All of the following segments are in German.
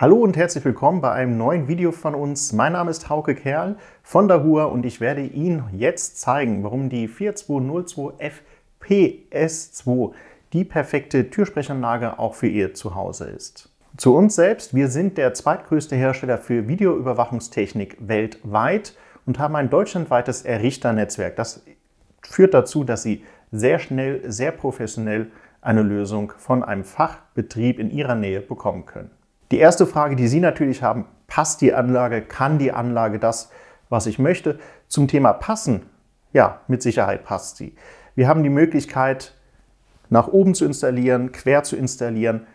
Hallo und herzlich willkommen bei einem neuen Video von uns. Mein Name ist Hauke Kerl von Dahua und ich werde Ihnen jetzt zeigen, warum die 4202FPS2 die perfekte Türsprechanlage auch für Ihr Zuhause ist. Zu uns selbst, wir sind der zweitgrößte Hersteller für Videoüberwachungstechnik weltweit und haben ein deutschlandweites Errichternetzwerk. Das führt dazu, dass Sie sehr schnell, sehr professionell eine Lösung von einem Fachbetrieb in Ihrer Nähe bekommen können. Die erste Frage, die Sie natürlich haben, passt die Anlage, kann die Anlage das, was ich möchte? Zum Thema passen, ja, mit Sicherheit passt sie. Wir haben die Möglichkeit, nach oben zu installieren, quer zu installieren.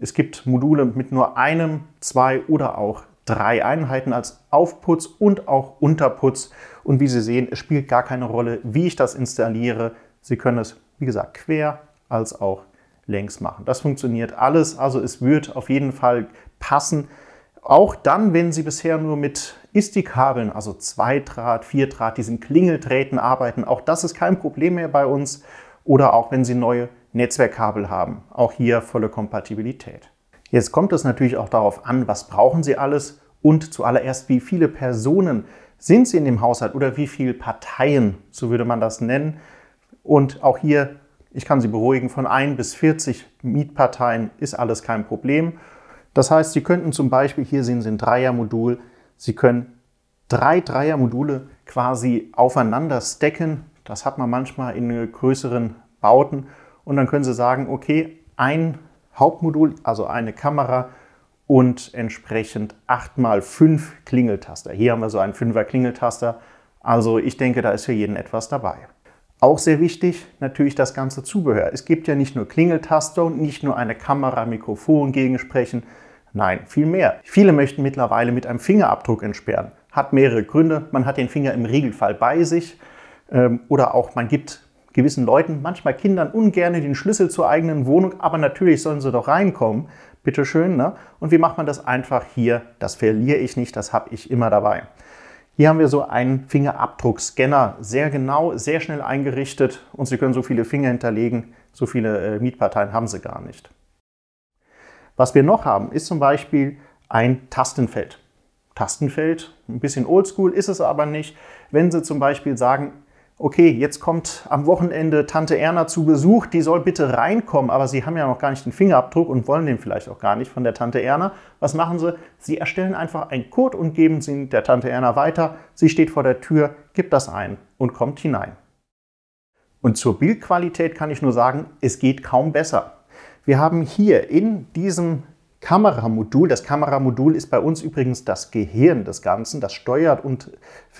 Es gibt Module mit nur einem, zwei oder auch drei Einheiten als Aufputz und auch Unterputz. Und wie Sie sehen, es spielt gar keine Rolle, wie ich das installiere. Sie können es, wie gesagt, quer als auch längs machen. Das funktioniert alles, also es wird auf jeden Fall passen. Auch dann, wenn Sie bisher nur mit ISTI-Kabeln, also 2-Draht, 4-Draht, diesen Klingeldrähten arbeiten, auch das ist kein Problem mehr bei uns. Oder auch wenn Sie neue Netzwerkkabel haben, auch hier volle Kompatibilität. Jetzt kommt es natürlich auch darauf an, was brauchen Sie alles und zuallererst, wie viele Personen sind Sie in dem Haushalt oder wie viele Parteien, so würde man das nennen. Und auch hier ich kann Sie beruhigen, von 1 bis 40 Mietparteien ist alles kein Problem. Das heißt, Sie könnten zum Beispiel, hier sehen Sie ein Dreiermodul, Sie können drei Dreiermodule quasi aufeinander stacken. Das hat man manchmal in größeren Bauten. Und dann können Sie sagen, okay, ein Hauptmodul, also eine Kamera und entsprechend 8x5 Klingeltaster. Hier haben wir so einen 5er Klingeltaster. Also ich denke, da ist für jeden etwas dabei. Auch sehr wichtig natürlich das ganze Zubehör. Es gibt ja nicht nur Klingeltaste und nicht nur eine Kamera, Mikrofon, Gegensprechen. Nein, viel mehr. Viele möchten mittlerweile mit einem Fingerabdruck entsperren. Hat mehrere Gründe. Man hat den Finger im Regelfall bei sich ähm, oder auch man gibt gewissen Leuten, manchmal Kindern, ungern den Schlüssel zur eigenen Wohnung, aber natürlich sollen sie doch reinkommen. Bitteschön. Ne? Und wie macht man das einfach hier? Das verliere ich nicht, das habe ich immer dabei. Hier haben wir so einen Fingerabdruckscanner, sehr genau, sehr schnell eingerichtet und Sie können so viele Finger hinterlegen, so viele äh, Mietparteien haben Sie gar nicht. Was wir noch haben, ist zum Beispiel ein Tastenfeld. Tastenfeld, ein bisschen oldschool ist es aber nicht. Wenn Sie zum Beispiel sagen, okay, jetzt kommt am Wochenende Tante Erna zu Besuch, die soll bitte reinkommen, aber sie haben ja noch gar nicht den Fingerabdruck und wollen den vielleicht auch gar nicht von der Tante Erna. Was machen sie? Sie erstellen einfach einen Code und geben sie der Tante Erna weiter. Sie steht vor der Tür, gibt das ein und kommt hinein. Und zur Bildqualität kann ich nur sagen, es geht kaum besser. Wir haben hier in diesem Kameramodul. Das Kameramodul ist bei uns übrigens das Gehirn des Ganzen. Das steuert und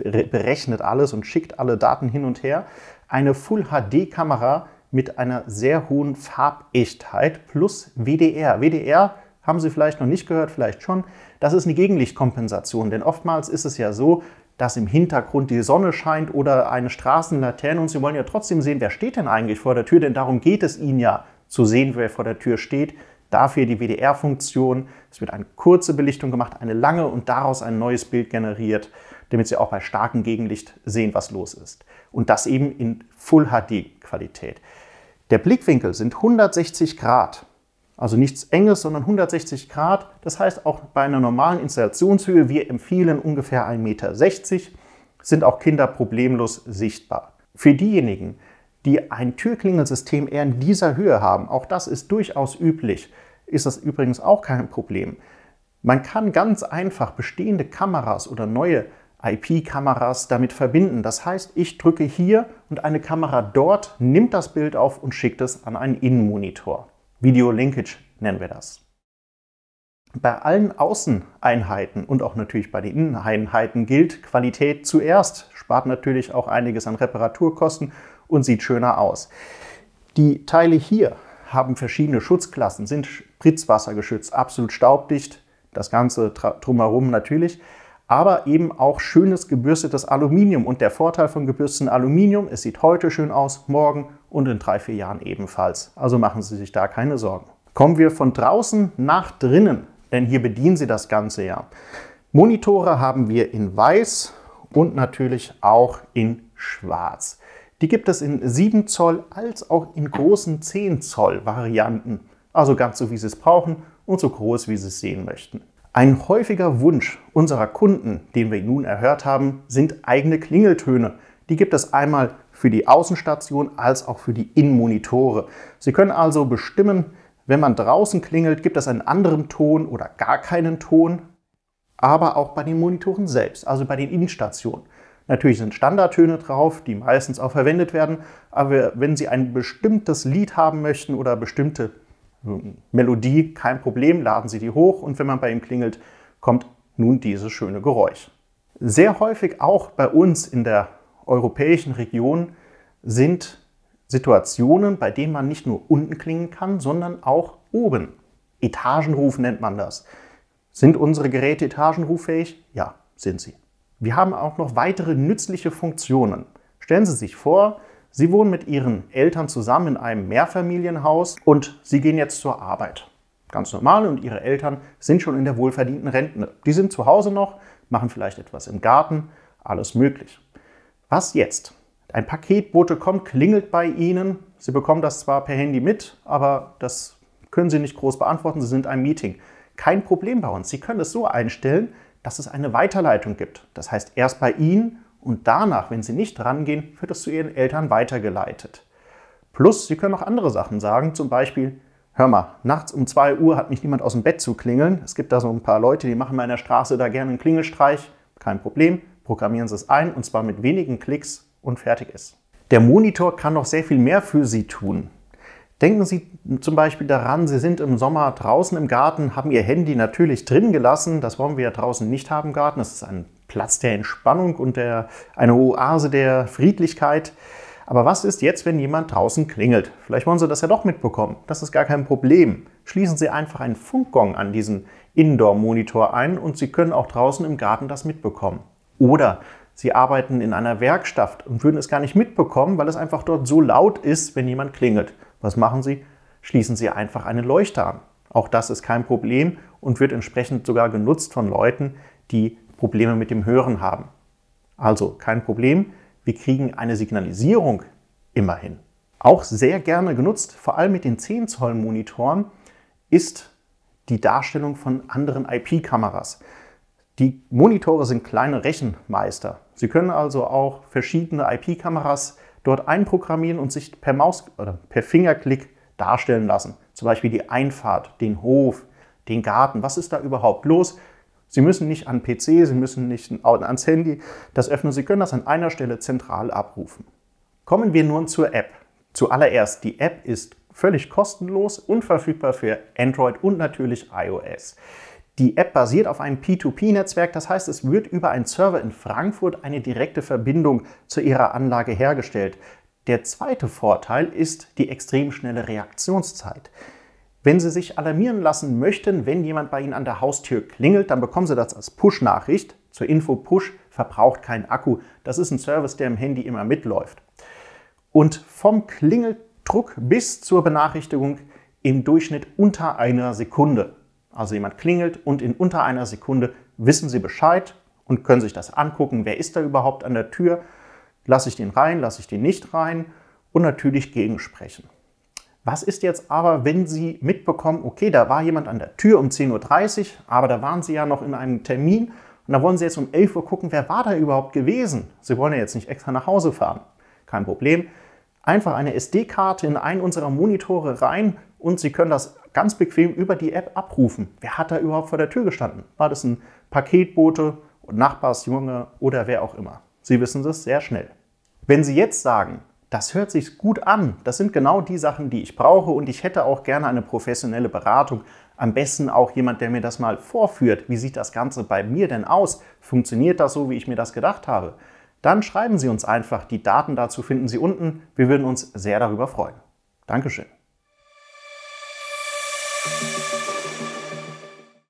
berechnet alles und schickt alle Daten hin und her. Eine Full-HD-Kamera mit einer sehr hohen Farbechtheit plus WDR. WDR haben Sie vielleicht noch nicht gehört, vielleicht schon. Das ist eine Gegenlichtkompensation, denn oftmals ist es ja so, dass im Hintergrund die Sonne scheint oder eine Straßenlaterne und Sie wollen ja trotzdem sehen, wer steht denn eigentlich vor der Tür, denn darum geht es Ihnen ja, zu sehen, wer vor der Tür steht. Dafür die WDR-Funktion. Es wird eine kurze Belichtung gemacht, eine lange und daraus ein neues Bild generiert, damit Sie auch bei starkem Gegenlicht sehen, was los ist. Und das eben in Full HD-Qualität. Der Blickwinkel sind 160 Grad. Also nichts Enges, sondern 160 Grad. Das heißt, auch bei einer normalen Installationshöhe, wir empfehlen ungefähr 1,60 Meter, sind auch Kinder problemlos sichtbar. Für diejenigen, die ein Türklingelsystem eher in dieser Höhe haben. Auch das ist durchaus üblich. Ist das übrigens auch kein Problem. Man kann ganz einfach bestehende Kameras oder neue IP-Kameras damit verbinden. Das heißt, ich drücke hier und eine Kamera dort nimmt das Bild auf und schickt es an einen Innenmonitor. Video Linkage nennen wir das. Bei allen Außeneinheiten und auch natürlich bei den Inneneinheiten gilt Qualität zuerst, spart natürlich auch einiges an Reparaturkosten und sieht schöner aus. Die Teile hier haben verschiedene Schutzklassen, sind spritzwassergeschützt, absolut staubdicht, das Ganze drumherum natürlich, aber eben auch schönes gebürstetes Aluminium. Und der Vorteil von gebürstetem Aluminium, es sieht heute schön aus, morgen und in drei, vier Jahren ebenfalls. Also machen Sie sich da keine Sorgen. Kommen wir von draußen nach drinnen, denn hier bedienen Sie das Ganze ja. Monitore haben wir in weiß und natürlich auch in schwarz. Die gibt es in 7 Zoll als auch in großen 10 Zoll Varianten. Also ganz so, wie Sie es brauchen und so groß, wie Sie es sehen möchten. Ein häufiger Wunsch unserer Kunden, den wir nun erhört haben, sind eigene Klingeltöne. Die gibt es einmal für die Außenstation als auch für die Innenmonitore. Sie können also bestimmen, wenn man draußen klingelt, gibt es einen anderen Ton oder gar keinen Ton, aber auch bei den Monitoren selbst, also bei den Innenstationen. Natürlich sind Standardtöne drauf, die meistens auch verwendet werden, aber wenn Sie ein bestimmtes Lied haben möchten oder bestimmte hm, Melodie, kein Problem, laden Sie die hoch und wenn man bei ihm klingelt, kommt nun dieses schöne Geräusch. Sehr häufig auch bei uns in der europäischen Region sind Situationen, bei denen man nicht nur unten klingen kann, sondern auch oben. Etagenruf nennt man das. Sind unsere Geräte etagenruffähig? Ja, sind sie. Wir haben auch noch weitere nützliche Funktionen. Stellen Sie sich vor, Sie wohnen mit Ihren Eltern zusammen in einem Mehrfamilienhaus und Sie gehen jetzt zur Arbeit. Ganz normal und Ihre Eltern sind schon in der wohlverdienten Rente. Die sind zu Hause noch, machen vielleicht etwas im Garten, alles möglich. Was jetzt? Ein Paketbote kommt, klingelt bei Ihnen. Sie bekommen das zwar per Handy mit, aber das können Sie nicht groß beantworten. Sie sind im Meeting. Kein Problem bei uns. Sie können es so einstellen, dass es eine Weiterleitung gibt. Das heißt, erst bei Ihnen und danach, wenn Sie nicht rangehen, wird es zu Ihren Eltern weitergeleitet. Plus, Sie können auch andere Sachen sagen, zum Beispiel, hör mal, nachts um 2 Uhr hat mich niemand aus dem Bett zu klingeln. Es gibt da so ein paar Leute, die machen mal in der Straße da gerne einen Klingelstreich. Kein Problem, programmieren Sie es ein und zwar mit wenigen Klicks und fertig ist. Der Monitor kann noch sehr viel mehr für Sie tun. Denken Sie zum Beispiel daran, Sie sind im Sommer draußen im Garten, haben Ihr Handy natürlich drin gelassen. Das wollen wir ja draußen nicht haben im Garten. Das ist ein Platz der Entspannung und der, eine Oase der Friedlichkeit. Aber was ist jetzt, wenn jemand draußen klingelt? Vielleicht wollen Sie das ja doch mitbekommen. Das ist gar kein Problem. Schließen Sie einfach einen Funkgong an diesen Indoor-Monitor ein und Sie können auch draußen im Garten das mitbekommen. Oder Sie arbeiten in einer Werkstatt und würden es gar nicht mitbekommen, weil es einfach dort so laut ist, wenn jemand klingelt. Was machen Sie? Schließen Sie einfach eine Leuchte an. Auch das ist kein Problem und wird entsprechend sogar genutzt von Leuten, die Probleme mit dem Hören haben. Also kein Problem, wir kriegen eine Signalisierung immerhin. Auch sehr gerne genutzt, vor allem mit den 10 Zoll Monitoren, ist die Darstellung von anderen IP-Kameras. Die Monitore sind kleine Rechenmeister. Sie können also auch verschiedene IP-Kameras dort einprogrammieren und sich per Maus oder per Fingerklick darstellen lassen. Zum Beispiel die Einfahrt, den Hof, den Garten. Was ist da überhaupt los? Sie müssen nicht an PC, Sie müssen nicht ans Handy das öffnen, Sie können das an einer Stelle zentral abrufen. Kommen wir nun zur App. Zuallererst, die App ist völlig kostenlos und verfügbar für Android und natürlich iOS. Die App basiert auf einem P2P-Netzwerk, das heißt, es wird über einen Server in Frankfurt eine direkte Verbindung zu Ihrer Anlage hergestellt. Der zweite Vorteil ist die extrem schnelle Reaktionszeit. Wenn Sie sich alarmieren lassen möchten, wenn jemand bei Ihnen an der Haustür klingelt, dann bekommen Sie das als Push-Nachricht. Zur Info Push verbraucht keinen Akku. Das ist ein Service, der im Handy immer mitläuft. Und vom Klingeldruck bis zur Benachrichtigung im Durchschnitt unter einer Sekunde. Also jemand klingelt und in unter einer Sekunde wissen Sie Bescheid und können sich das angucken. Wer ist da überhaupt an der Tür? Lasse ich den rein, lasse ich den nicht rein? Und natürlich gegensprechen. Was ist jetzt aber, wenn Sie mitbekommen, okay, da war jemand an der Tür um 10.30 Uhr, aber da waren Sie ja noch in einem Termin und da wollen Sie jetzt um 11 Uhr gucken, wer war da überhaupt gewesen? Sie wollen ja jetzt nicht extra nach Hause fahren. Kein Problem. Einfach eine SD-Karte in einen unserer Monitore rein und Sie können das ganz bequem über die App abrufen. Wer hat da überhaupt vor der Tür gestanden? War das ein Paketbote, Nachbarsjunge oder wer auch immer? Sie wissen das sehr schnell. Wenn Sie jetzt sagen, das hört sich gut an, das sind genau die Sachen, die ich brauche und ich hätte auch gerne eine professionelle Beratung, am besten auch jemand, der mir das mal vorführt, wie sieht das Ganze bei mir denn aus? Funktioniert das so, wie ich mir das gedacht habe? Dann schreiben Sie uns einfach, die Daten dazu finden Sie unten, wir würden uns sehr darüber freuen. Dankeschön.